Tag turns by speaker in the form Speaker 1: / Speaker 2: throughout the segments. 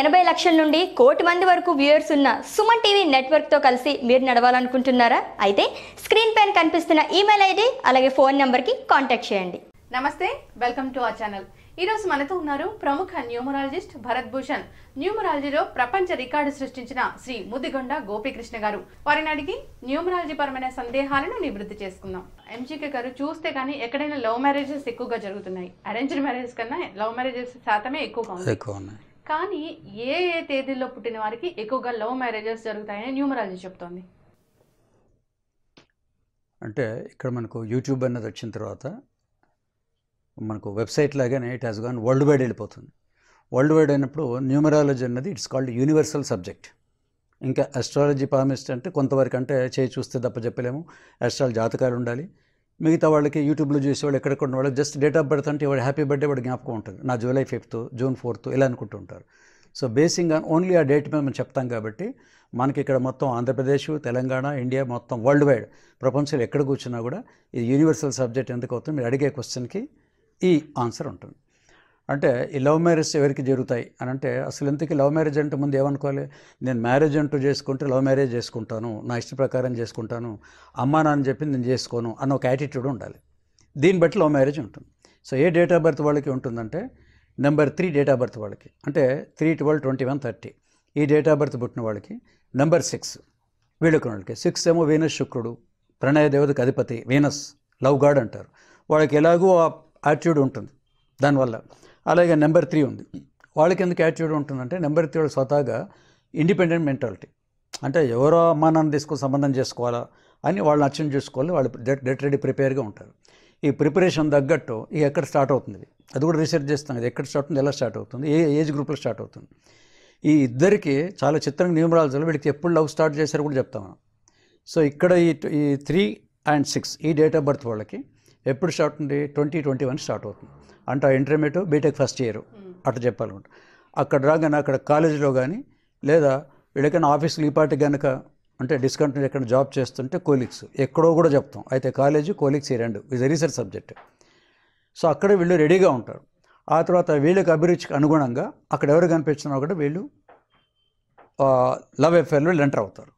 Speaker 1: ఎనభై లక్షల నుండి కోటి మంది వరకు వ్యూయర్స్ ఉన్న సుమన్ టీవీ నెట్వర్క్తో కలిసి మీరు నడవాలనుకుంటున్నారా అయితే స్క్రీన్ పైన కనిపిస్తున్న ఈమెయిల్ ఐడి అలాగే ఫోన్ నెంబర్కి కాంటాక్ట్ చేయండి నమస్తే వెల్కమ్ టు అవర్ ఛానల్ ఈరోజు మనతో ఉన్నారు ప్రముఖ న్యూమరాలజిస్ట్ భరత్ భూషణ్ న్యూమరాలజీలో ప్రపంచ రికార్డు సృష్టించిన శ్రీ ముదిగొండ గోపీకృష్ణ గారు వారిని అడిగి న్యూమరాలజీ పరమైన సందేహాలను నివృత్తి చేసుకుందాం ఎంజీకే గారు చూస్తే కానీ ఎక్కడైనా లవ్ మ్యారేజెస్ ఎక్కువగా జరుగుతున్నాయి అరేంజ్డ్ మ్యారేజ్ కన్నా లవ్ మ్యారేజెస్ శాతమే ఎక్కువగా ఉన్నాయి కానీ ఏ ఏ తేదీల్లో పుట్టిన వారికి ఎక్కువగా లవ్ మ్యారేజెస్ జరుగుతాయని న్యూమరాలజీ చెప్తోంది
Speaker 2: అంటే ఇక్కడ మనకు యూట్యూబ్ అన్నది వచ్చిన తర్వాత మనకు వెబ్సైట్ లాగానే it has gone worldwide వెళ్ళిపోతుంది వరల్డ్ వైడ్ అయినప్పుడు న్యూమరాలజీ అన్నది ఇట్స్ కాల్డ్ యూనివర్సల్ సబ్జెక్ట్ ఇంకా అస్ట్రాలజీ పామిస్ట్ అంటే కొంతవరకు అంటే చేయి చూస్తే తప్ప చెప్పలేము అస్ట్రాలజీ జాతకాలు ఉండాలి మిగతా వాళ్ళకి యూట్యూబ్లో చూసేవాళ్ళు ఎక్కడెక్కడ వాళ్ళకి జస్ట్ డేట్ ఆఫ్ బర్త్ అంటే వాడు హ్యాపీ బర్త్డే వాడు జ్ఞాపకం ఉంటుంది నా జూలై ఫిఫ్త్ జూన్ ఫోర్త్ ఇలా అనుకుంటుంటారు సో బేసింగ్ ఆన్ ఓన్లీ ఆ డేట్ మీద మనం చెప్తాం కాబట్టి మనకి ఇక్కడ మొత్తం ఆంధ్రప్రదేశ్ తెలంగాణ ఇండియా మొత్తం వరల్డ్ వైడ్ ప్రపంచంలో ఎక్కడ కూర్చున్నా కూడా ఇది యూనివర్సల్ సబ్జెక్ట్ ఎందుకు అవుతుంది మీరు అడిగే క్వశ్చన్కి ఈ ఆన్సర్ ఉంటుంది అంటే ఈ లవ్ మ్యారేజ్ ఎవరికి జరుగుతాయి అని అంటే అసలు ఇంతకీ లవ్ మ్యారేజ్ అంటే ముందు ఏమనుకోవాలి నేను మ్యారేజ్ అంటూ చేసుకుంటే లవ్ మ్యారేజ్ చేసుకుంటాను నా ఇష్ట ప్రకారం చేసుకుంటాను అమ్మా నాన్న చెప్పింది నేను చేసుకోను అన్న ఒక యాటిట్యూడ్ ఉండాలి దీన్ని బట్టి లవ్ మ్యారేజ్ ఉంటుంది సో ఏ డేట్ ఆఫ్ బర్త్ వాళ్ళకి ఉంటుందంటే number three date of birth వాళ్ళకి అంటే three twelve twenty one thirty ఈ డేట్ ఆఫ్ బర్త్ పుట్టిన వాళ్ళకి నెంబర్ సిక్స్ వీళ్ళకి వాళ్ళకి సిక్స్ ఏమో వీనస్ శుక్రుడు ప్రణయ దేవతకు అధిపతి వీనస్ లవ్ గాడ్ అంటారు వాళ్ళకి ఎలాగో ఆ యాటిట్యూడ్ ఉంటుంది దానివల్ల అలాగే నెంబర్ త్రీ ఉంది వాళ్ళకి ఎందుకు యాటిట్యూడ్ ఉంటుందంటే నెంబర్ త్రీ వాళ్ళు స్వతహాగా ఇండిపెండెంట్ మెంటాలిటీ అంటే ఎవరో అమ్మానాన్ని తీసుకుని సంబంధం చేసుకోవాలా అని వాళ్ళని అర్చన చేసుకోవాలి వాళ్ళు డెట్ రెడీ ప్రిపేర్గా ఉంటారు ఈ ప్రిపరేషన్ తగ్గట్టు ఇక ఎక్కడ స్టార్ట్ అవుతుంది అది కూడా రీసెర్చ్ చేస్తాం అది ఎక్కడ స్టార్ట్ అవుతుంది ఎలా స్టార్ట్ అవుతుంది ఏ ఏజ్ గ్రూప్లో స్టార్ట్ అవుతుంది ఈ ఇద్దరికి చాలా చిత్రంగా న్యూమరాలజీలో వీడికి ఎప్పుడు లవ్ స్టార్ట్ చేశారు కూడా చెప్తాను సో ఇక్కడ ఈ ఈ త్రీ అండ్ సిక్స్ ఈ డేట్ ఆఫ్ బర్త్ వాళ్ళకి ఎప్పుడు స్టార్ట్ ఉంది ట్వంటీ ట్వంటీ వన్ స్టార్ట్ అవుతుంది అంటే ఆ ఇంటర్మీడియట్ బీటెక్ ఫస్ట్ ఇయర్ అట్లా చెప్పాలన్నమాట అక్కడ రాగానే అక్కడ కాలేజీలో కానీ లేదా ఎక్కడైనా ఆఫీసులు ఈ కనుక అంటే డిస్కౌంట్ ఎక్కడ జాబ్ చేస్తుంటే కోలిక్స్ ఎక్కడో కూడా చెప్తాం అయితే కాలేజీ కోలిక్స్ ఈ రెండు ఇది రీసెర్చ్ సబ్జెక్ట్ సో అక్కడ వీళ్ళు రెడీగా ఉంటారు ఆ తర్వాత వీళ్ళకి అభిరుచికి అనుగుణంగా అక్కడ ఎవరు కనిపించినా ఒకటి వీళ్ళు లవ్ అఫేర్లో వీళ్ళు ఎంటర్ అవుతారు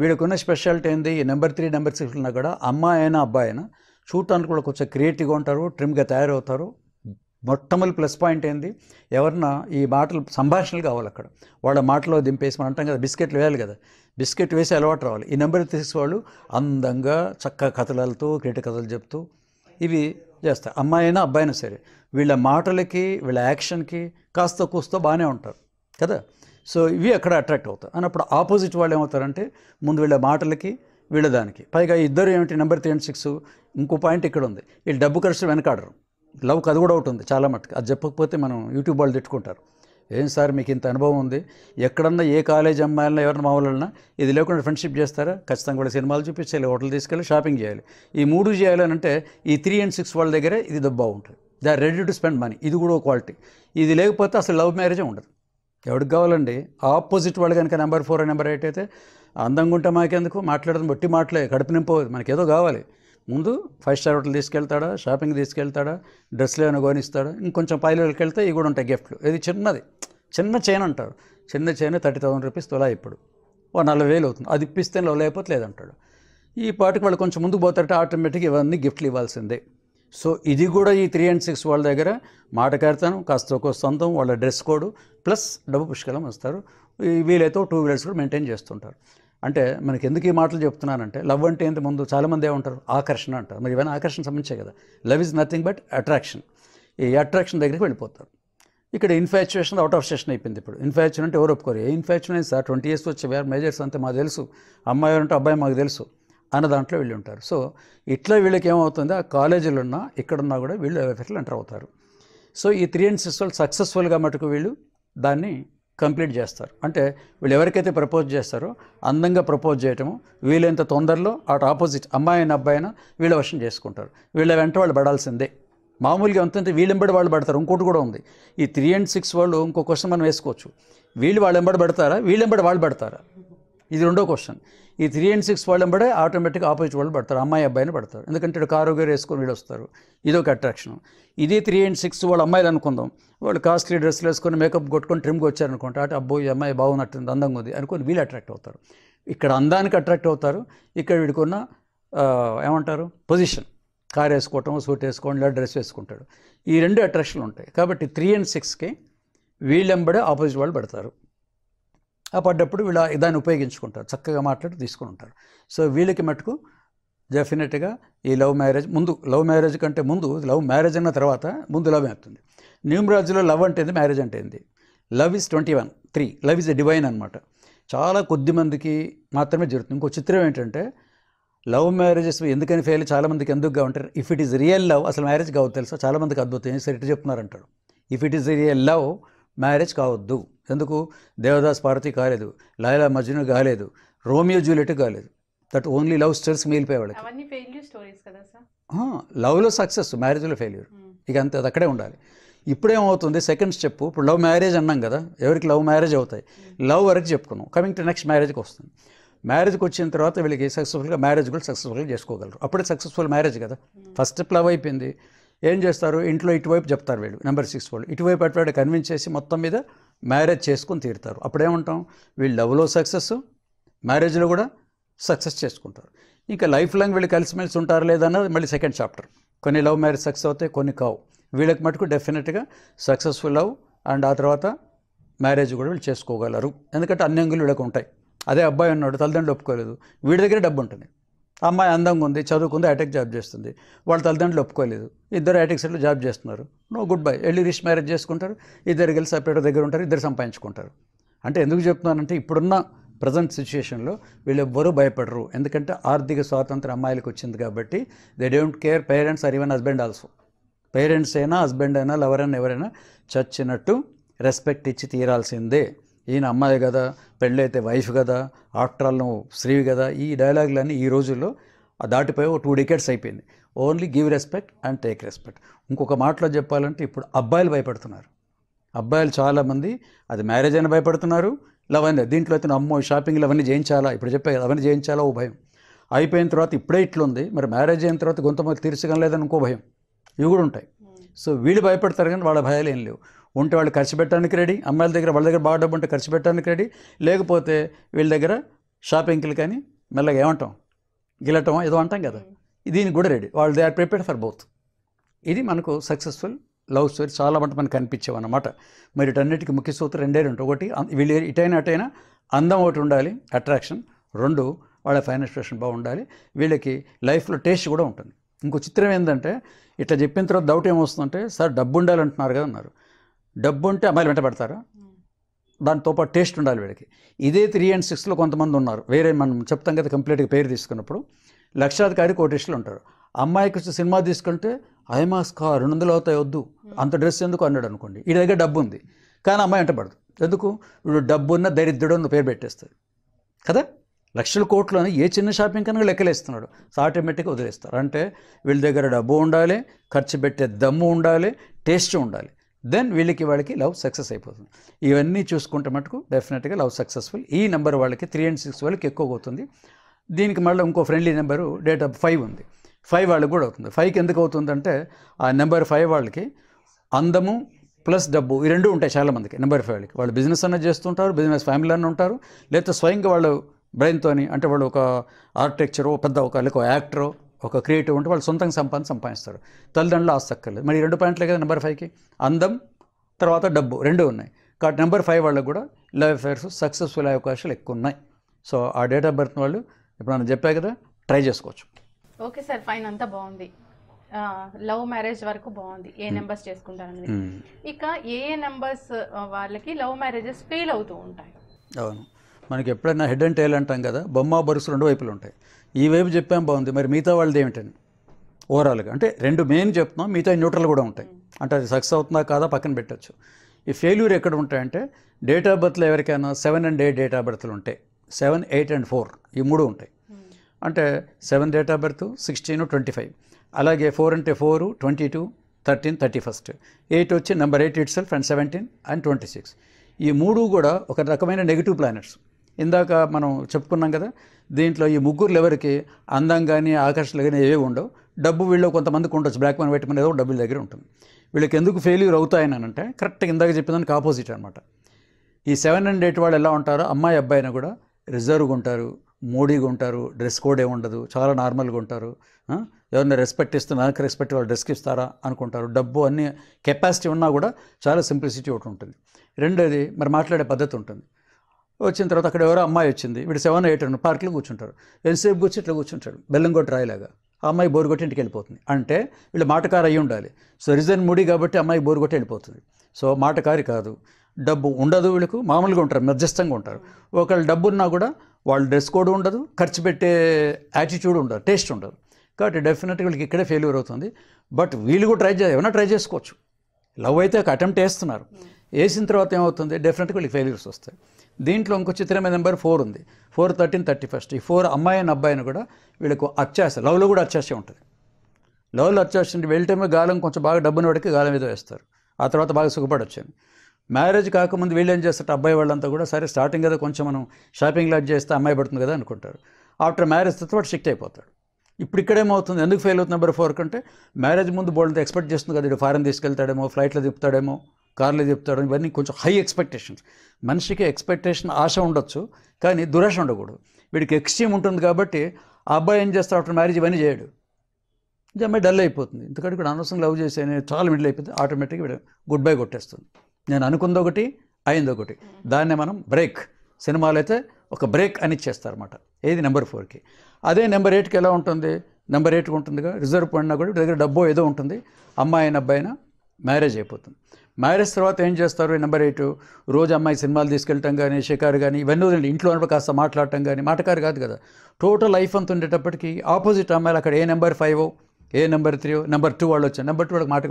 Speaker 2: వీళ్ళకున్న స్పెషాలిటీ ఏంది నెంబర్ త్రీ నెంబర్ సిక్స్ ఉన్నా కూడా అమ్మాయి అయినా అబ్బాయి అయినా చూడటానికి కూడా కొంచెం క్రియేటివ్గా ఉంటారు ట్రిమ్గా తయారవుతారు మొట్టమొదటి ప్లస్ పాయింట్ ఏంది ఎవరన్నా ఈ మాటలు సంభాషణలు కావాలి అక్కడ వాళ్ళ మాటలో దింపేసి మనం అంటాం కదా బిస్కెట్లు వేయాలి కదా బిస్కెట్ వేసి అలవాటు రావాలి ఈ నెంబర్ వాళ్ళు అందంగా చక్కగా కథలతో క్రీట కథలు చెప్తూ ఇవి చేస్తారు అమ్మాయి అయినా అబ్బాయి అయినా సరే వీళ్ళ మాటలకి వీళ్ళ యాక్షన్కి కాస్త కూస్తో బాగానే ఉంటారు కదా సో ఇవి అక్కడ అట్రాక్ట్ అవుతాయి అన్నప్పుడు ఆపోజిట్ వాళ్ళు ఏమవుతారంటే ముందు వీళ్ళ మాటలకి వీళ్ళ దానికి పైగా ఇద్దరు ఏమిటి నెంబర్ త్రీ అండ్ సిక్స్ ఇంకో పాయింట్ ఇక్కడ ఉంది వీళ్ళు డబ్బు ఖర్చు వెనకాడరు లవ్ అది కూడా ఒకటి ఉంది చాలా మట్టుకు అది చెప్పకపోతే మనం యూట్యూబ్ వాళ్ళు తిట్టుకుంటారు ఏం సార్ మీకు ఇంత అనుభవం ఉంది ఎక్కడన్నా ఏ కాలేజ్ అమ్మాయిలన్నా ఎవరిని మావాలన్నా ఇది లేకుండా ఫ్రెండ్షిప్ చేస్తారా ఖచ్చితంగా కూడా సినిమాలు చూపించాలి హోటల్ తీసుకెళ్ళి షాపింగ్ చేయాలి ఈ మూడు చేయాలి అంటే ఈ త్రీ అండ్ సిక్స్ వాళ్ళ దగ్గరే ఇది దెబ్బ ఉంటుంది they are ready to spend money ఇది కూడా ఒక క్వాలిటీ ఇది లేకపోతే అసలు లవ్ మ్యారేజే ఉండదు ఎవరికి కావాలండి ఆపోజిట్ వాళ్ళు కనుక నెంబర్ ఫోర్ నెంబర్ ఎయిట్ అయితే అందంగా ఉంటే మాకెందుకు మాట్లాడడం బట్టి మాట్లాడే కడుపు నింపవద్దు మనకేదో కావాలి ముందు ఫైవ్ స్టార్ హోటల్ తీసుకెళ్తాడా షాపింగ్ తీసుకెళ్తాడా డ్రెస్లు ఏమైనా కొనిస్తాడా ఇంకొంచెం పైలకి వెళ్తే ఇవి కూడా ఉంటాయి గిఫ్ట్లు ఇది చిన్నది చిన్న చైన్ అంటారు చిన్న చైన్ థర్టీ థౌసండ్ రూపీస్ తొలా ఇప్పుడు ఓ నలభై వేలు అవుతుంది అది ఇప్పిస్తే లేకపోతే లేదంటాడు ఈ పాటికి వాళ్ళు కొంచెం ముందుకు పోతారంటే ఆటోమేటిక్గా ఇవన్నీ గిఫ్ట్లు ఇవ్వాల్సిందే సో ఇది కూడా ఈ త్రీ అండ్ సిక్స్ వాళ్ళ దగ్గర మాట కడతాను కాస్త ఒక సొంతం వాళ్ళ డ్రెస్ కోడ్ ప్లస్ డబ్బు పుష్కలం వస్తారు వీలైతే టూ వీలర్స్ కూడా మెయింటైన్ చేస్తుంటారు అంటే మనకి ఎందుకు ఈ మాటలు చెప్తున్నానంటే లవ్ అంటే ఏంటి ముందు చాలామంది ఏమంటారు ఆకర్షణ అంటారు మరి ఇవన్నీ ఆకర్షణ సంబంధించే కదా love is nothing but attraction ఈ అట్రాక్షన్ దగ్గరికి వెళ్ళిపోతారు ఇక్కడ ఇన్ఫాచ్యుయేషన్ అవుట్ ఆఫ్ స్టేషన్ అయిపోయింది ఇప్పుడు ఇన్ఫాచ్యున్ అంటే ఎవరు ఒప్పుకోరు ఏ అయింది సార్ ట్వంటీ ఇయర్స్ వచ్చి వేరే మేజర్స్ అంతే మాకు తెలుసు అమ్మాయి అంటే అబ్బాయి మాకు తెలుసు అన్న దాంట్లో వెళ్ళి ఉంటారు సో ఇట్లా వీళ్ళకి ఏమవుతుంది ఆ కాలేజీలో ఉన్నా ఇక్కడున్నా కూడా వీళ్ళు ఎఫెక్ట్లు ఎంటర్ అవుతారు సో ఈ త్రీ అండ్ సిక్స్ వాళ్ళు సక్సెస్ఫుల్గా మటుకు వీళ్ళు దాన్ని కంప్లీట్ చేస్తారు అంటే వీళ్ళు ఎవరికైతే ప్రపోజ్ చేస్తారో అందంగా ప్రపోజ్ చేయటము వీలైనంత తొందరలో అటు ఆపోజిట్ అమ్మాయి అయిన అబ్బాయి అయినా వీళ్ళ వశం చేసుకుంటారు వీళ్ళ వెంట వాళ్ళు పడాల్సిందే మామూలుగా అంతంత వీళ్ళెంబడి వాళ్ళు పడతారు ఇంకోటి కూడా ఉంది ఈ త్రీ అండ్ సిక్స్ వాళ్ళు ఇంకో క్వశ్చన్ మనం వేసుకోవచ్చు వీళ్ళు ఎంబడి పడతారా వీళ్ళెంబడి వాళ్ళు పడతారా ఇది రెండో క్వశ్చన్ ఈ త్రీ అండ్ సిక్స్ వాళ్ళని పడే ఆటోమేటిక్గా ఆపోజిట్ వాళ్ళు పడతారు అమ్మాయి అబ్బాయిని పడతారు ఎందుకంటే ఇక్కడ కారు గారు వేసుకొని వీళ్ళు వస్తారు ఇదొక అట్రాక్షన్ ఇది త్రీ అండ్ సిక్స్ వాళ్ళ అమ్మాయిలు అనుకుందాం వాళ్ళు కాస్ట్లీ డ్రెస్సులు వేసుకొని మేకప్ కొట్టుకొని ట్రిమ్కి వచ్చారనుకోండి అటు అబ్బో ఈ అమ్మాయి బాగున్నట్టు అందంగా ఉంది అనుకొని వీళ్ళు అట్రాక్ట్ అవుతారు ఇక్కడ అందానికి అట్రాక్ట్ అవుతారు ఇక్కడ వీడికున్న ఏమంటారు పొజిషన్ కార్ వేసుకోవటం సూట్ వేసుకోవడం లేదా డ్రెస్ వేసుకుంటాడు ఈ రెండు అట్రాక్షన్లు ఉంటాయి కాబట్టి త్రీ అండ్ సిక్స్కి వీళ్ళెంబడే ఆపోజిట్ వాళ్ళు పెడతారు ఆ పడ్డప్పుడు వీళ్ళ దాన్ని ఉపయోగించుకుంటారు చక్కగా మాట్లాడి తీసుకుని ఉంటారు సో వీళ్ళకి మటుకు డెఫినెట్గా ఈ లవ్ మ్యారేజ్ ముందు లవ్ మ్యారేజ్ కంటే ముందు లవ్ మ్యారేజ్ అన్న తర్వాత ముందు లవ్ అవుతుంది న్యూమరాజులో లవ్ అంటే ఏంది మ్యారేజ్ అంటే ఏంది love is twenty one three love is a divine అనమాట చాలా కొద్ది మందికి మాత్రమే జరుగుతుంది ఇంకో చిత్రం ఏంటంటే లవ్ మ్యారేజెస్ ఎందుకని ఫెయిల్ చాలామందికి ఎందుకుగా ఉంటారు if it is real love అసలు మ్యారేజ్ కావద్దు తెలుసా చాలామందికి అద్భుతం ఏం సరే చెప్తున్నారంటాడు if it is real love marriage కావద్దు ఎందుకు దేవదాస్ పార్వతి కాలేదు లైలా మజ్ను కాలేదు రోమియో జూలియట్ కాలేదు దట్ ఓన్లీ లవ్ స్టోరీస్ మిగిలిపోయే వాళ్ళకి లవ్లో సక్సెస్ మ్యారేజ్లో ఫెయిల్యూర్ ఇక అంతే అది అక్కడే ఉండాలి ఇప్పుడేమవుతుంది సెకండ్ స్టెప్ ఇప్పుడు లవ్ మ్యారేజ్ అన్నాం కదా ఎవరికి లవ్ మ్యారేజ్ అవుతాయి లవ్ వరకు చెప్పుకున్నాం కమింగ్ టు నెక్స్ట్ మ్యారేజ్కి వస్తుంది మ్యారేజ్కి వచ్చిన తర్వాత వీళ్ళకి సక్సెస్ఫుల్గా మ్యారేజ్ కూడా సక్సెస్ఫుల్గా చేసుకోగలరు అప్పుడే సక్సెస్ఫుల్ మ్యారేజ్ కదా ఫస్ట్ స్టెప్ లవ్ అయిపోయింది ఏం చేస్తారు ఇంట్లో ఇటువైపు చెప్తారు వీళ్ళు నెంబర్ సిక్స్ వాళ్ళు ఇటువైపు అటువైపు కన్విన్స్ చేసి మొత్తం మీద మ్యారేజ్ చేసుకుని తీరుతారు అప్పుడేమంటాం వీళ్ళు లవ్లో సక్సెస్ మ్యారేజ్లో కూడా సక్సెస్ చేసుకుంటారు ఇంకా లైఫ్ లాంగ్ వీళ్ళు కలిసిమెలిసి ఉంటారు లేదన్నది మళ్ళీ సెకండ్ చాప్టర్ కొన్ని లవ్ మ్యారేజ్ సక్సెస్ అవుతాయి కొన్ని కావు వీళ్ళకి మటుకు డెఫినెట్గా సక్సెస్ఫుల్ లవ్ అండ్ ఆ తర్వాత మ్యారేజ్ కూడా వీళ్ళు చేసుకోగలరు ఎందుకంటే అన్ని అంగులు వీళ్ళకి ఉంటాయి అదే అబ్బాయి ఉన్నాడు తల్లిదండ్రులు ఒప్పుకోలేదు వీడి దగ్గర డబ్బు ఉంటుంది అమ్మాయి అందంగా ఉంది చదువుకుంది హైటెక్ జాబ్ చేస్తుంది వాళ్ళ తల్లిదండ్రులు ఒప్పుకోలేదు ఇద్దరు హైటెక్ సైడ్లో జాబ్ చేస్తున్నారు నో గుడ్ బై వెళ్ళి రిష్ మ్యారేజ్ చేసుకుంటారు ఇద్దరు గెలిసి సపరేట్ దగ్గర ఉంటారు ఇద్దరు సంపాదించుకుంటారు అంటే ఎందుకు చెప్తున్నానంటే ఇప్పుడున్న ప్రజెంట్ సిచ్యుయేషన్లో ఎవ్వరూ భయపడరు ఎందుకంటే ఆర్థిక స్వాతంత్రం అమ్మాయిలకు వచ్చింది కాబట్టి they don't care parents are even husband also parents అయినా హస్బెండ్ అయినా లవర్ అయినా ఎవరైనా చచ్చినట్టు రెస్పెక్ట్ ఇచ్చి తీరాల్సిందే ఈయన అమ్మాయి కదా పెళ్ళైతే వైఫ్ కదా ఆఫ్టర్ ఆల్ శ్రీవి కదా ఈ డైలాగులన్నీ ఈ రోజుల్లో దాటిపోయి ఒక టూ డికెట్స్ అయిపోయింది only give respect and take respect ఇంకొక మాటలో చెప్పాలంటే ఇప్పుడు అబ్బాయిలు భయపడుతున్నారు అబ్బాయిలు చాలామంది అది మ్యారేజ్ అయినా భయపడుతున్నారు లవన్నీ దీంట్లో అయితే అమ్మో షాపింగ్లు అవన్నీ చేయించాలా ఇప్పుడు చెప్పే అవన్నీ చేయించాలా ఓ భయం అయిపోయిన తర్వాత ఇప్పుడే ఇట్లుంది మరి మ్యారేజ్ అయిన తర్వాత గొంతు తీర్చగలేదని ఇంకో భయం ఇవి కూడా ఉంటాయి hmm. సో వీళ్ళు భయపడతారు కానీ వాళ్ళ భయాలు ఏం లేవు ఉంటే వాళ్ళు ఖర్చు పెట్టడానికి రెడీ అమ్మాయిల దగ్గర వాళ్ళ దగ్గర బాగా డబ్బు ఉంటే ఖర్చు పెట్టడానికి రెడీ లేకపోతే వీళ్ళ దగ్గర షాపింగ్కి కానీ మెల్లగా ఏమంటాం గిలటం ఏదో అంటాం కదా దీనికి కూడా రెడీ వాళ్ళు they are prepared for both ఇది మనకు సక్సెస్ఫుల్ లవ్ స్టోరీ చాలా మటు మనకు అన్నమాట మరి ఇటన్నిటికి ముఖ్య సూత్రం రెండే రెండు ఒకటి వీళ్ళు ఇటైనా అటైనా అందం ఒకటి ఉండాలి అట్రాక్షన్ రెండు వాళ్ళ ఫైనాన్షియేషన్ బాగుండాలి వీళ్ళకి లైఫ్లో టేస్ట్ కూడా ఉంటుంది ఇంకో చిత్రం ఏంటంటే ఇట్లా చెప్పిన తర్వాత డౌట్ ఏమొస్తుందంటే సార్ డబ్బు ఉండాలంటున్నారు కదా అన్నారు డబ్బు ఉంటే అమ్మాయిలు పెడతారు దాంతో పాటు టేస్ట్ ఉండాలి వీడికి ఇదే త్రీ అండ్ సిక్స్లో కొంతమంది ఉన్నారు వేరే మనం చెప్తాం కదా కంప్లీట్గా పేరు తీసుకున్నప్పుడు లక్షాధికారి కోటేశ్వరులు ఉంటారు అమ్మాయికి వచ్చి సినిమా తీసుకుంటే ఐమాస్కా రెండు వందలు అవుతాయి వద్దు అంత డ్రెస్ ఎందుకు అన్నాడు అనుకోండి ఈ దగ్గర డబ్బు ఉంది కానీ అమ్మాయి వెంటబడదు ఎందుకు వీడు డబ్బు ఉన్న దరిద్రుడు ఉన్న పేరు పెట్టేస్తుంది కదా లక్షల అని ఏ చిన్న షాపింగ్ కన్నా లెక్కలేస్తున్నాడు ఆటోమేటిక్గా వదిలేస్తారు అంటే వీళ్ళ దగ్గర డబ్బు ఉండాలి ఖర్చు పెట్టే దమ్ము ఉండాలి టేస్ట్ ఉండాలి దెన్ వీళ్ళకి వాళ్ళకి లవ్ సక్సెస్ అయిపోతుంది ఇవన్నీ చూసుకుంటే మటుకు డెఫినెట్గా లవ్ సక్సెస్ఫుల్ ఈ నెంబర్ వాళ్ళకి త్రీ అండ్ సిక్స్ వాళ్ళకి ఎక్కువ అవుతుంది దీనికి మళ్ళీ ఇంకో friendly number date of five ఉంది ఫైవ్ వాళ్ళకి కూడా అవుతుంది ఫైవ్కి ఎందుకు అవుతుందంటే ఆ నెంబర్ ఫైవ్ వాళ్ళకి అందము ప్లస్ డబ్బు ఈ రెండు ఉంటాయి చాలామందికి నెంబర్ ఫైవ్ వాళ్ళకి వాళ్ళు బిజినెస్ అన్న చేస్తుంటారు బిజినెస్ ఫ్యామిలీ అన్న ఉంటారు లేకపోతే స్వయంగా వాళ్ళు బ్రెయిన్తో అంటే వాళ్ళు ఒక ఆర్కిటెక్చరో పెద్ద ఒక లేక యాక్టరో ఒక క్రియేటివ్ ఉంటే వాళ్ళు సొంతంగా సంపాదన సంపాదిస్తారు తల్లిదండ్రులు ఆసక్కర్లేదు మరి రెండు పాయింట్లే కదా నెంబర్ ఫైవ్కి అందం తర్వాత డబ్బు రెండు ఉన్నాయి కాబట్టి నెంబర్ ఫైవ్ వాళ్ళకు కూడా లవ్ అఫైర్స్ సక్సెస్ఫుల్ అయ్యే అవకాశాలు ఎక్కువ ఉన్నాయి సో ఆ డేట్ ఆఫ్ బర్త్ వాళ్ళు ఇప్పుడు నన్ను చెప్పా కదా ట్రై చేసుకోవచ్చు
Speaker 1: ఓకే సార్ ఫైన్ అంతా బాగుంది లవ్ మ్యారేజ్ వరకు బాగుంది ఏ నెంబర్స్ చేసుకుంటారని ఇక ఏ ఏ నెంబర్స్ వాళ్ళకి లవ్ మ్యారేజెస్ ఫెయిల్ అవుతూ ఉంటాయి
Speaker 2: అవును మనకి ఎప్పుడైనా హెడ్ అండ్ టైల్ అంటాం కదా బొమ్మ బరుసు రెండు వైపులు ఉంటాయి ఈ వైపు చెప్పాం బాగుంది మరి మిగతా వాళ్ళది ఏమిటండి ఓవరాల్గా అంటే రెండు మెయిన్ చెప్తున్నాం మిగతా న్యూట్రల్ కూడా ఉంటాయి అంటే అది సక్సెస్ అవుతుందా కాదా పక్కన పెట్టచ్చు ఈ ఫెయిల్యూర్ ఎక్కడ ఉంటాయంటే డేట్ ఆఫ్ బర్త్లో ఎవరికైనా seven and eight date of బర్త్లు ఉంటాయి సెవెన్ ఎయిట్ అండ్ ఫోర్ ఈ మూడు ఉంటాయి అంటే seven date of birth sixteen twenty five అలాగే ఫోర్ అంటే four twenty two thirteen thirty first eight వచ్చి number eight itself and seventeen and twenty six ఈ మూడు కూడా ఒక రకమైన నెగిటివ్ ప్లానెట్స్ ఇందాక మనం చెప్పుకున్నాం కదా దీంట్లో ఈ ముగ్గురు ఎవరికి అందం కానీ ఆకర్షణ కానీ ఏవి ఉండవు డబ్బు వీళ్ళు కొంతమందికి ఉండొచ్చు బ్లాక్ మనీ వైట్ మనీ ఏదో డబ్బుల దగ్గర ఉంటుంది వీళ్ళకి ఎందుకు ఫెయిల్యూర్ అవుతాయని అంటే కరెక్ట్గా ఇందాక చెప్పిందని ఆపోజిట్ అనమాట ఈ సెవెన్ అండ్ ఎయిట్ వాళ్ళు ఎలా ఉంటారో అమ్మాయి అబ్బాయినా కూడా రిజర్వ్గా ఉంటారు మోడీగా ఉంటారు డ్రెస్ కోడ్ ఏమి ఉండదు చాలా నార్మల్గా ఉంటారు ఎవరిని రెస్పెక్ట్ ఇస్తున్నా నాకు రెస్పెక్ట్ వాళ్ళు డ్రెస్కి ఇస్తారా అనుకుంటారు డబ్బు అన్ని కెపాసిటీ ఉన్నా కూడా చాలా సింప్లిసిటీ ఒకటి ఉంటుంది రెండోది మరి మాట్లాడే పద్ధతి ఉంటుంది వచ్చిన తర్వాత అక్కడ ఎవరో అమ్మాయి వచ్చింది వీడు సెవెన్ ఎయిట్ ఉన్న పార్క్లో కూర్చుంటారు ఎంతసేపు కూర్చి ఇట్లా కూర్చుంటాడు బెల్లంగొట్టు రాయలాగా ఆ అమ్మాయి బోరు కొట్టి ఇంటికి వెళ్ళిపోతుంది అంటే వీళ్ళు మాటకారు అయ్యి ఉండాలి సో రిజన్ ముడి కాబట్టి అమ్మాయి బోరు కొట్టి వెళ్ళిపోతుంది సో మాటకారి కాదు డబ్బు ఉండదు వీళ్ళకు మామూలుగా ఉంటారు మధ్యస్థంగా ఉంటారు ఒకళ్ళు డబ్బు ఉన్నా కూడా వాళ్ళు డ్రెస్ కోడ్ ఉండదు ఖర్చు పెట్టే యాటిట్యూడ్ ఉండదు టేస్ట్ ఉండదు కాబట్టి డెఫినెట్గా వీళ్ళకి ఇక్కడే ఫెయిల్యూర్ అవుతుంది బట్ వీళ్ళు కూడా ట్రై చే ఏమైనా ట్రై చేసుకోవచ్చు లవ్ అయితే ఒక అటెంప్ట్ వేస్తున్నారు hmm. వేసిన తర్వాత ఏమవుతుంది డెఫినెట్గా వీళ్ళకి ఫెయిల్యూర్స్ వస్తాయి దీంట్లో ఇంకో చిత్రమైన నెంబర్ ఫోర్ ఉంది ఫోర్ థర్టీన్ థర్టీ ఫస్ట్ ఈ ఫోర్ అమ్మాయి అని అబ్బాయిని కూడా వీళ్ళకు అత్యాస లవ్లో కూడా అత్యాశ ఉంటుంది లవ్లో అత్యాశ అంటే వెళ్ళటమే గాలం కొంచెం బాగా డబ్బును పడికి గాలం మీద వేస్తారు ఆ తర్వాత బాగా సుఖపడొచ్చాను మ్యారేజ్ కాకముందు వీళ్ళు ఏం చేస్తారు అబ్బాయి వాళ్ళంతా కూడా సరే స్టార్టింగ్ కదా కొంచెం మనం షాపింగ్ లాట్ చేస్తే అమ్మాయి పడుతుంది కదా అనుకుంటారు ఆఫ్టర్ మ్యారేజ్ తర్వాత వాడు అయిపోతాడు ఇప్పుడు ఇక్కడేమవుతుంది ఎందుకు ఫెయిల్ అవుతుంది నెంబర్ ఫోర్ కంటే మ్యారేజ్ ముందు బోల్డ్ ఎక్స్పెక్ట్ చేస్తుంది కదా ఫారెన్ తీసుకెళ్తాడేమో ఫ్లైట్లో తిప్పుతాడేమో కార్లో చెప్తాడు ఇవన్నీ కొంచెం హై ఎక్స్పెక్టేషన్స్ మనిషికి ఎక్స్పెక్టేషన్ ఆశ ఉండొచ్చు కానీ దురాశ ఉండకూడదు వీడికి ఎక్స్ట్రీమ్ ఉంటుంది కాబట్టి ఆ అబ్బాయి ఏం చేస్తాడు అప్పుడు మ్యారేజ్ ఇవన్నీ చేయడు ఇది అమ్మాయి డల్ అయిపోతుంది ఎందుకంటే ఇక్కడ అనవసరం లవ్ చేసే చాలా మిడిల్ అయిపోతుంది ఆటోమేటిక్గా వీడు గుడ్ బై కొట్టేస్తుంది నేను అనుకుంది ఒకటి అయింది ఒకటి దాన్నే మనం బ్రేక్ సినిమాలు అయితే ఒక బ్రేక్ అని ఇచ్చేస్తారన్నమాట ఏది నెంబర్ ఫోర్కి అదే నెంబర్ ఎయిట్కి ఎలా ఉంటుంది నెంబర్ ఎయిట్కి ఉంటుందిగా రిజర్వ్ పడినా కూడా దగ్గర డబ్బో ఏదో ఉంటుంది అమ్మాయి అయిన అయినా మ్యారేజ్ అయిపోతుంది మ్యారేజ్ తర్వాత ఏం చేస్తారు నెంబర్ ఎయిట్ రోజు అమ్మాయి సినిమాలు తీసుకెళ్ళటం కానీ షికారు కానీ ఇవన్నీ వదిలి ఇంట్లో ఉన్నప్పుడు కాస్త మాట్లాడటం కానీ మాటకారు కాదు కదా టోటల్ లైఫ్ అంత ఉండేటప్పటికి ఆపోజిట్ అమ్మాయిలు అక్కడ ఏ నెంబర్ ఫైవ్ ఏ నెంబర్ త్రీ నెంబర్ టూ వాళ్ళు వచ్చారు నెంబర్ టూ వాళ్ళకి మాట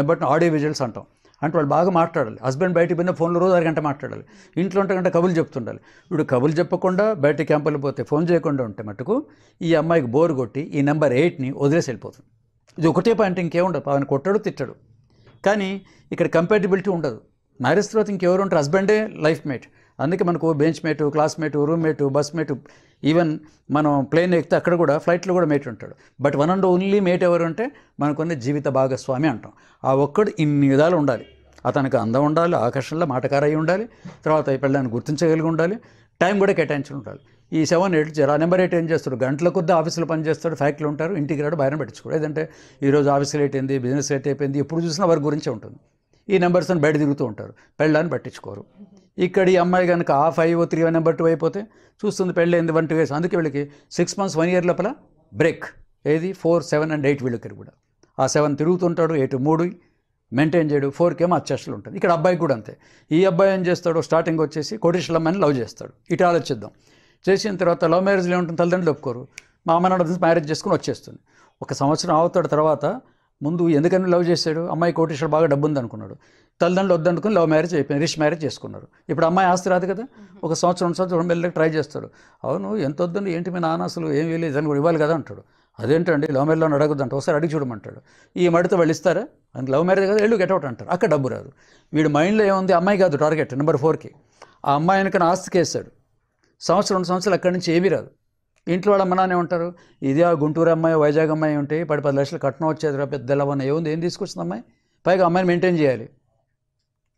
Speaker 2: నెంబర్ టూ ఆడియో విజువల్స్ అంటాం అంటే వాళ్ళు బాగా మాట్లాడాలి హస్బెండ్ బయట పోయిన ఫోన్లో రోజు అరగంట మాట్లాడాలి ఇంట్లో ఉంటే గంట కబులు చెప్తుండాలి ఇప్పుడు కబులు చెప్పకుండా బయట క్యాంపులు పోతే ఫోన్ చేయకుండా ఉంటే మటుకు ఈ అమ్మాయికి బోర్ కొట్టి ఈ నెంబర్ ఎయిట్ని వదిలేసి వెళ్ళిపోతుంది ఇది ఒకటే పాయింట్ ఇంకేముండదు ఆయన కొట్టడు తిట్టడు కానీ ఇక్కడ కంపాటిబిలిటీ ఉండదు మ్యారేజ్ తర్వాత ఇంకెవరు ఉంటారు హస్బెండే లైఫ్ మేట్ అందుకే మనకు bench mate classmate roommate bus mate even మనం ప్లేన్ ఎక్కితే అక్కడ కూడా ఫ్లైట్లో కూడా మేట్ ఉంటాడు but one and only mate ఎవరు అంటే మనకున్న జీవిత భాగస్వామి అంటాం ఆ ఒక్కడు ఇన్ని విధాలు ఉండాలి అతనికి అందం ఉండాలి ఆకర్షణలో మాటకారై ఉండాలి తర్వాత ఈ పెళ్ళాన్ని గుర్తించగలిగి ఉండాలి టైం కూడా కేటాయించి ఉండాలి ఈ seven eight zero number eight ఏం చేస్తాడు గంటల కొద్ది ఆఫీసులో పనిచేస్తాడు ఫ్యాక్టరీలు ఉంటారు ఇంటికి రాడు బయట పెట్టుకోడు ఏదంటే ఈరోజు ఆఫీస్ లేట్ అయింది బిజినెస్ లేట్ అయిపోయింది ఎప్పుడు చూసినా వారి గురించే ఉంటుంది ఈ నెంబర్స్ బయట తిరుగుతూ ఉంటారు పెళ్ళాన్ని పట్టించుకోరు ఇక్కడ ఈ అమ్మాయి కనుక ఆ ఫైవ్ త్రీ నెంబర్ టూ అయిపోతే చూస్తుంది పెళ్ళైంది వన్ టూ ఇయర్స్ అందుకే వీళ్ళకి సిక్స్ మంత్స్ వన్ ఇయర్ లోపల బ్రేక్ ఏది ఫోర్ సెవెన్ అండ్ ఎయిట్ వీళ్ళకి కూడా ఆ సెవెన్ తిరుగుతుంటాడు ఎయిట్ మూడు మెయింటైన్ చేయడు ఫోర్కేమో ఏమో అత్యస్టలు ఉంటుంది ఇక్కడ అబ్బాయి కూడా అంతే ఈ అబ్బాయి ఏం చేస్తాడు స్టార్టింగ్ వచ్చేసి కోటేశ్వరమ్మని లవ్ చేస్తాడు ఇటు ఆలోచిద్దాం చేసిన తర్వాత లవ్ మ్యారేజ్లు ఏముంటుంది తల్లిదండ్రులు ఒప్పుకోరు మా అమ్మ నాన్న మ్యారేజ్ చేసుకుని వచ్చేస్తుంది ఒక సంవత్సరం అవుతాడు తర్వాత ముందు ఎందుకని లవ్ చేశాడు అమ్మాయి కోటేశ్వరుడు బాగా డబ్బు ఉంది అనుకున్నాడు తల్లిదండ్రులు వద్దనుకుని లవ్ మ్యారేజ్ అయిపోయింది రిష్ మ్యారేజ్ చేసుకున్నారు ఇప్పుడు అమ్మాయి ఆస్తి రాదు కదా ఒక సంవత్సరం సంవత్సరం వెళ్ళి ట్రై చేస్తాడు అవును ఎంత వద్దండి ఏంటి మీ నాన్న అసలు ఏం వేయలేదు దాన్ని కూడా ఇవ్వాలి కదా అంటాడు అదేంటండి లవ్ మ్యారేజ్లో అడగద్దంట ఒకసారి అడిగి చూడమంటాడు ఈ మడితో వాళ్ళు ఇస్తారా అని లవ్ మ్యారేజ్ కదా వెళ్ళు గెటౌట్ అంటారు అక్కడ డబ్బు రాదు వీడు మైండ్లో ఏముంది అమ్మాయి కాదు టార్గెట్ నెంబర్ ఫోర్కి ఆ అమ్మాయి వెనకన ఆస్తికి వేస్తాడు సంవత్సరం రెండు సంవత్సరాలు అక్కడి నుంచి ఏమీ రాదు ఇంట్లో వాళ్ళ అమ్మనానే ఉంటారు ఇదే ఆ గుంటూరు అమ్మాయి వైజాగ్ అమ్మాయి ఉంటే పది పది లక్షలు కట్నం వచ్చేది రా పెద్ద లవన్న ఏముంది ఏం తీసుకొచ్చింది అమ్మాయి పైగా అమ్మాయిని మెయింటైన్ చేయాలి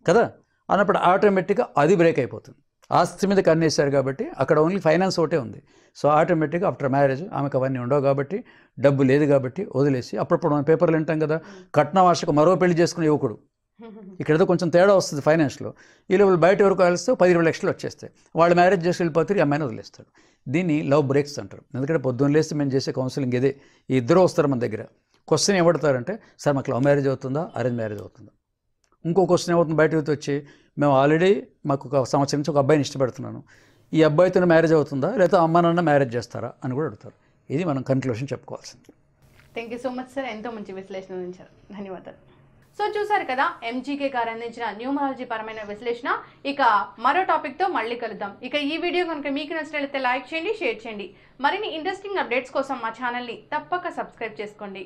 Speaker 2: కదా అన్నప్పుడు ఆటోమేటిక్గా అది బ్రేక్ అయిపోతుంది ఆస్తి మీద కన్నేశారు కాబట్టి అక్కడ ఓన్లీ ఫైనాన్స్ ఒకటే ఉంది సో ఆటోమేటిక్గా ఆఫ్టర్ మ్యారేజ్ ఆమెకు అవన్నీ ఉండవు కాబట్టి డబ్బు లేదు కాబట్టి వదిలేసి అప్పుడప్పుడు మనం పేపర్లు వింటాం కదా కట్న వర్షకు మరో పెళ్లి చేసుకునే యువకుడు ఇక్కడ ఏదో కొంచెం తేడా వస్తుంది ఫైనాన్స్లో ఈ లోపల బయట వరకు వెళ్తే పది ఇరవై లక్షలు వచ్చేస్తాయి వాళ్ళు మ్యారేజ్ చేసి వెళ్ళిపోతారు ఈ అమ్మాయిని వదిలేస్తాడు దీన్ని లవ్ బ్రేక్స్ అంటారు ఎందుకంటే పొద్దున్న లేస్తే మేము చేసే కౌన్సిలింగ్ ఇదే ఈ ఇద్దరు వస్తారు మన దగ్గర క్వశ్చన్ ఏమడతారంటే సార్ మాకు లవ్ మ్యారేజ్ అవుతుందా అరేంజ్ మ్యారేజ్ అవుతుందా ఇంకో క్వశ్చన్ ఏమవుతుంది బయట వచ్చి మేము ఆల్రెడీ మాకు ఒక సంవత్సరం నుంచి ఒక అబ్బాయిని ఇష్టపడుతున్నాను ఈ అబ్బాయితో మ్యారేజ్ అవుతుందా లేకపోతే అమ్మ నాన్న మ్యారేజ్ చేస్తారా అని కూడా అడుగుతారు ఇది మనం కన్క్లూషన్ చెప్పుకోవాల్సింది
Speaker 1: thank you so much sir ఎంతో మంచి విశ్లేషణ ధన్యవాదాలు సో చూసారు కదా ఎంజీకే గారు అందించిన న్యూమరాలజీ పరమైన విశ్లేషణ ఇక మరో టాపిక్తో మళ్ళీ కలుద్దాం ఇక ఈ వీడియో కనుక మీకు నచ్చినట్లయితే లైక్ చేయండి షేర్ చేయండి మరిన్ని ఇంట్రెస్టింగ్ అప్డేట్స్ కోసం మా ఛానల్ని తప్పక సబ్స్క్రైబ్ చేసుకోండి